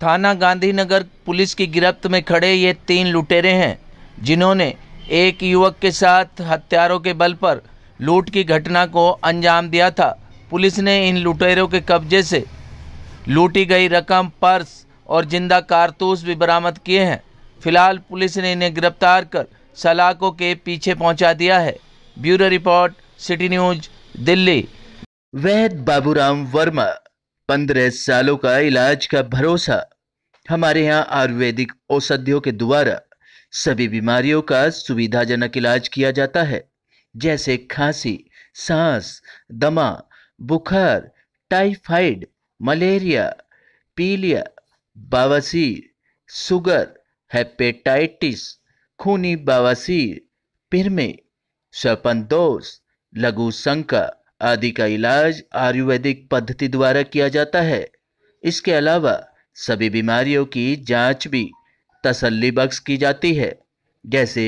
थाना गांधीनगर पुलिस की गिरफ्त में खड़े ये तीन लुटेरे हैं जिन्होंने एक युवक के साथ हथियारों के बल पर लूट की घटना को अंजाम दिया था पुलिस ने इन लुटेरों के कब्जे से लूटी गई रकम पर्स और जिंदा कारतूस भी बरामद किए हैं फिलहाल पुलिस ने इन्हें गिरफ्तार कर सलाखों के पीछे पहुंचा दिया है bureau report city news Delhi Vaid Baburam Verma पंद्रह सालों का इलाज का भरोसा हमारे यहाँ आयुर्वेदिक औषधियों के द्वारा सभी बीमारियों का सुविधाजनक इलाज किया जाता है जैसे खांसी सांस दमा बुखार टाइफाइड मलेरिया पीलिया बवासीर सुगर हेपेटाइटिस खूनी बवासीर पिरमे दोष लघु शंका आदि का इलाज आयुर्वेदिक पद्धति द्वारा किया जाता है इसके अलावा सभी बीमारियों की जांच भी तसल्ली बख्श की जाती है जैसे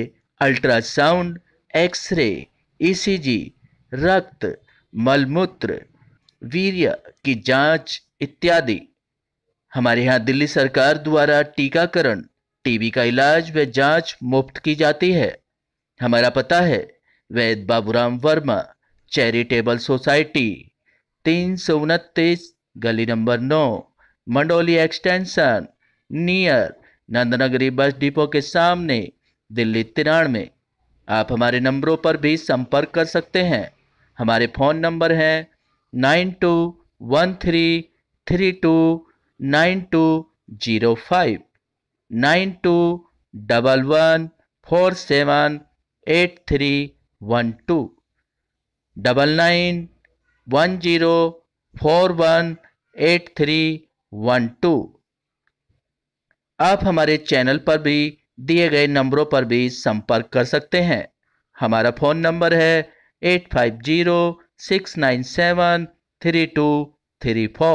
अल्ट्रासाउंड एक्सरे ईसीजी रक्त मलमूत्र वीर्य की जांच इत्यादि हमारे यहाँ दिल्ली सरकार द्वारा टीकाकरण टीबी का इलाज व जांच मुफ्त की जाती है हमारा पता है वैद बाबूराम वर्मा चैरिटेबल सोसाइटी तीन सौ उनतीस गली नंबर नौ Mandoli extension near Nandnagari bus depot के सामने दिल्ली तिरानवे आप हमारे नंबरों पर भी संपर्क कर सकते हैं हमारे फ़ोन नंबर हैं nine two one three three two nine two zero five nine two double one four seven eight three one two double nine one zero four one eight three one two आप हमारे channel पर भी दिए गए नंबरों पर भी संपर्क कर सकते हैं हमारा फ़ोन नंबर है 850